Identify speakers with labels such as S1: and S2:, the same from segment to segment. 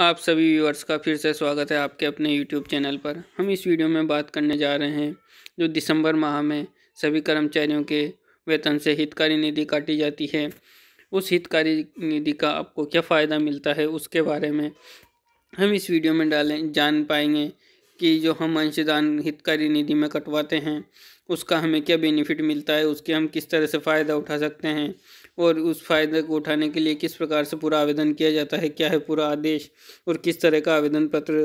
S1: आप सभी व्यूअर्स का फिर से स्वागत है आपके अपने यूट्यूब चैनल पर हम इस वीडियो में बात करने जा रहे हैं जो दिसंबर माह में सभी कर्मचारियों के वेतन से हितकारी निधि काटी जाती है उस हितकारी निधि का आपको क्या फ़ायदा मिलता है उसके बारे में हम इस वीडियो में डालें जान पाएंगे कि जो हम अंशदान हितकारी निधि में कटवाते हैं उसका हमें क्या बेनिफिट मिलता है उसके हम किस तरह से फ़ायदा उठा सकते हैं और उस फ़ायदे को उठाने के लिए किस प्रकार से पूरा आवेदन किया जाता है क्या है पूरा आदेश और किस तरह का आवेदन पत्र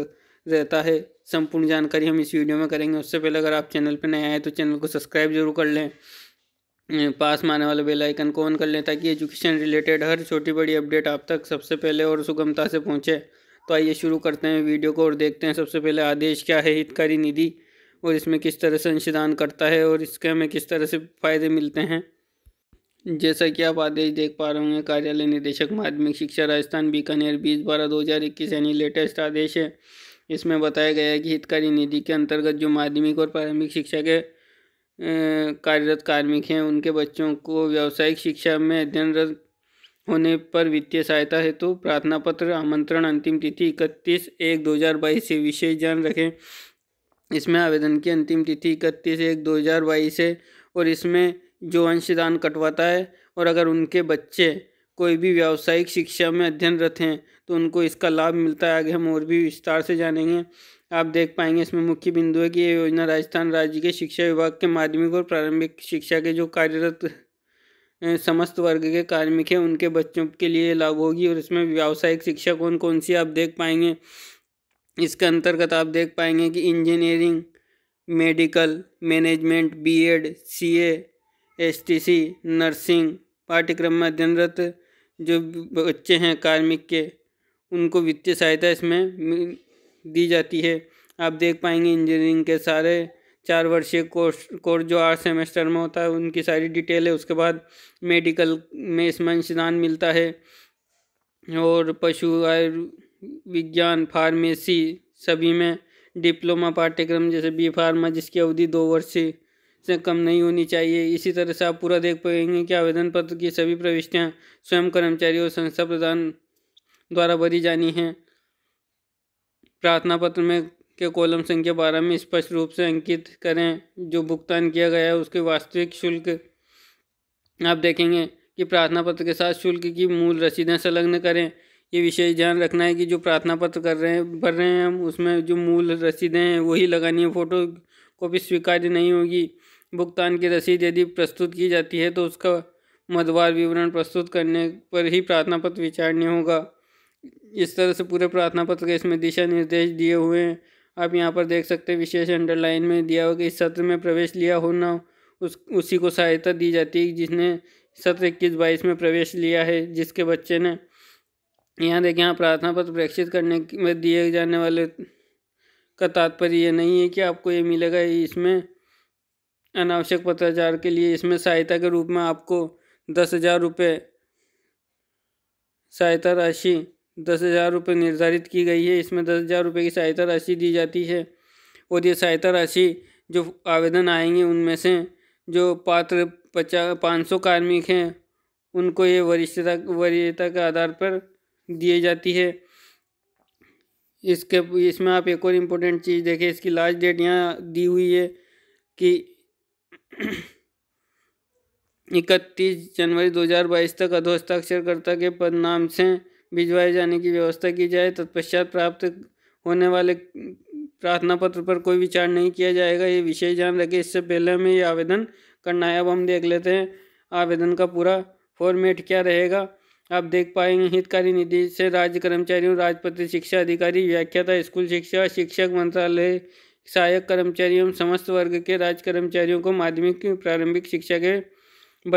S1: रहता है संपूर्ण जानकारी हम इस वीडियो में करेंगे उससे पहले अगर आप चैनल पर नए आए तो चैनल को सब्सक्राइब जरूर कर लें अं, पास में आने वाले बेलाइकन को ऑन कर लें ताकि एजुकेशन रिलेटेड हर छोटी बड़ी अपडेट आप तक सबसे पहले और सुगमता से पहुँचे तो आइए शुरू करते हैं वीडियो को और देखते हैं सबसे पहले आदेश क्या है हितकारी निधि और इसमें किस तरह से अंशदान करता है और इसके हमें किस तरह से फ़ायदे मिलते हैं जैसा कि आप आदेश देख पा रहे होंगे कार्यालय निदेशक माध्यमिक शिक्षा राजस्थान बीकानेर बीस बारह दो हज़ार इक्कीस यानी लेटेस्ट आदेश है इसमें बताया गया है कि हितकारी निधि के अंतर्गत जो माध्यमिक और प्रारंभिक शिक्षा के कार्यरत कार्मिक हैं उनके बच्चों को व्यावसायिक शिक्षा में अध्ययनरत होने पर वित्तीय सहायता हेतु तो प्रार्थना पत्र आमंत्रण अंतिम तिथि इकतीस एक दो हज़ार बाईस से विशेष ध्यान रखें इसमें आवेदन की अंतिम तिथि इकतीस एक दो हज़ार बाईस है और इसमें जो अंशदान कटवाता है और अगर उनके बच्चे कोई भी व्यावसायिक शिक्षा में अध्ययनरत हैं तो उनको इसका लाभ मिलता है आगे हम और भी विस्तार से जानेंगे आप देख पाएंगे इसमें मुख्य बिंदु है कि ये योजना राजस्थान राज्य के शिक्षा विभाग के माध्यमिक और प्रारंभिक शिक्षा के जो कार्यरत समस्त वर्ग के कार्मिक हैं उनके बच्चों के लिए लागू होगी और इसमें व्यावसायिक शिक्षा कौन कौन सी आप देख पाएंगे इसके अंतर्गत आप देख पाएंगे कि engineering medical management BEd CA STC nursing पाठ्यक्रम में अध्ययनरत जो बच्चे हैं कार्मिक के उनको वित्तीय सहायता इसमें दी जाती है आप देख पाएंगे इंजीनियरिंग के सारे चार वर्षीय कोर्स कोर्स जो आठ सेमेस्टर में होता है उनकी सारी डिटेल है उसके बाद मेडिकल में इसमें अंशदान मिलता है और पशु आयुर्विज्ञान फार्मेसी सभी में डिप्लोमा पाठ्यक्रम जैसे बी फार्मा जिसकी अवधि दो वर्ष से कम नहीं होनी चाहिए इसी तरह से आप पूरा देख पाएंगे कि आवेदन पत्र की सभी प्रविष्टियाँ स्वयं कर्मचारी और संस्था प्रधान द्वारा भरी जानी हैं प्रार्थना पत्र में के कॉलम संख्या बारह में स्पष्ट रूप से अंकित करें जो भुगतान किया गया है उसके वास्तविक शुल्क आप देखेंगे कि प्रार्थना पत्र के साथ शुल्क की मूल रसीदें संलग्न करें ये विषय ध्यान रखना है कि जो प्रार्थना पत्र कर रहे हैं भर रहे हैं हम उसमें जो मूल रसीदें हैं वही लगानी है फ़ोटो कॉपी स्वीकार्य नहीं होगी भुगतान की रसीद यदि प्रस्तुत की जाती है तो उसका मदवार विवरण प्रस्तुत करने पर ही प्रार्थना पत्र विचारणीय होगा इस तरह से पूरे प्रार्थना पत्र के इसमें दिशा निर्देश दिए हुए हैं आप यहाँ पर देख सकते हैं विशेष अंडरलाइन में दिया हो कि इस सत्र में प्रवेश लिया हो ना उस उसी को सहायता दी जाती है जिसने सत्र इक्कीस बाईस में प्रवेश लिया है जिसके बच्चे ने यहाँ देखें यहाँ प्रार्थना पत्र प्रेक्षित करने में दिए जाने वाले का तात्पर्य ये नहीं है कि आपको ये मिलेगा इसमें अनावश्यक पत्राचार के लिए इसमें सहायता के रूप में आपको दस हज़ार रुपये सहायता राशि दस हज़ार रुपये निर्धारित की गई है इसमें दस हज़ार रुपये की सहायता राशि दी जाती है और ये सहायता राशि जो आवेदन आएंगे उनमें से जो पात्र पचास पाँच सौ कार्मिक हैं उनको ये वरिष्ठता वरीयता के आधार पर दिए जाती है इसके इसमें आप एक और इम्पोर्टेंट चीज़ देखें इसकी लास्ट डेट यहाँ दी हुई है कि इकतीस जनवरी 2022 तक अधोस्ताक्षरकर्ता के पद नाम से भिजवाए जाने की व्यवस्था की जाए तत्पश्चात प्राप्त होने वाले प्रार्थना पत्र पर कोई विचार नहीं किया जाएगा ये विषय ध्यान रखें इससे पहले हमें ये आवेदन करना है अब हम देख लेते हैं आवेदन का पूरा फॉर्मेट क्या रहेगा आप देख पाएंगे हितकारी निधि से राज्य कर्मचारियों राजपत्र शिक्षा अधिकारी व्याख्याता स्कूल शिक्षा शिक्षक मंत्रालय सहायक कर्मचारियों समस्त वर्ग के राज्य कर्मचारियों को माध्यमिक प्रारंभिक शिक्षा के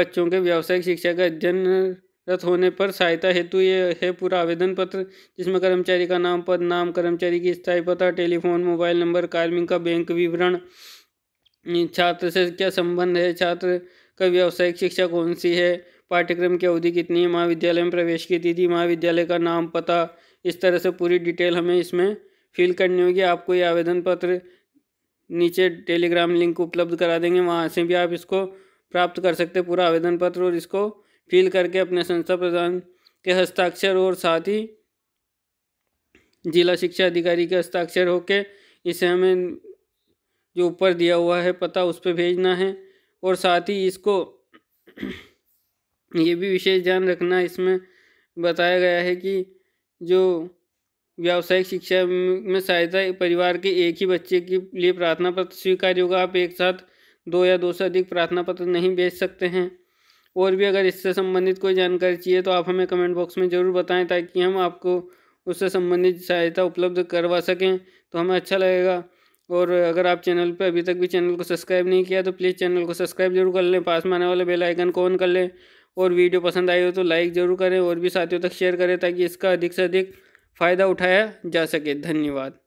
S1: बच्चों के व्यावसायिक शिक्षा का अध्ययन रत होने पर सहायता हेतु ये है पूरा आवेदन पत्र जिसमें कर्मचारी का नाम पद नाम कर्मचारी की स्थायी पता टेलीफोन मोबाइल नंबर कार्मिक का बैंक विवरण छात्र से क्या संबंध है छात्र का व्यावसायिक शिक्षा कौन सी है पाठ्यक्रम की अवधि कितनी है महाविद्यालय में प्रवेश की तिथि महाविद्यालय का नाम पता इस तरह से पूरी डिटेल हमें इसमें फिल करनी होगी आपको ये आवेदन पत्र नीचे टेलीग्राम लिंक उपलब्ध करा देंगे वहाँ से भी आप इसको प्राप्त कर सकते पूरा आवेदन पत्र और इसको फील करके अपने संस्था प्रधान के हस्ताक्षर और साथ ही जिला शिक्षा अधिकारी के हस्ताक्षर होके इसे हमें जो ऊपर दिया हुआ है पता उस पर भेजना है और साथ ही इसको ये भी विशेष ध्यान रखना इसमें बताया गया है कि जो व्यावसायिक शिक्षा में सहायता परिवार के एक ही बच्चे के लिए प्रार्थना पत्र स्वीकार्य होगा आप एक साथ दो या दो से अधिक प्रार्थना पत्र नहीं भेज सकते हैं और भी अगर इससे संबंधित कोई जानकारी चाहिए तो आप हमें कमेंट बॉक्स में ज़रूर बताएं ताकि हम आपको उससे संबंधित सहायता उपलब्ध करवा सकें तो हमें अच्छा लगेगा और अगर आप चैनल पर अभी तक भी चैनल को सब्सक्राइब नहीं किया तो प्लीज़ चैनल को सब्सक्राइब जरूर कर लें पास में आने वाले बेल आइकन को ऑन कर लें और वीडियो पसंद आई हो तो लाइक ज़रूर करें और भी साथियों तक शेयर करें ताकि इसका अधिक से अधिक फ़ायदा उठाया जा सके धन्यवाद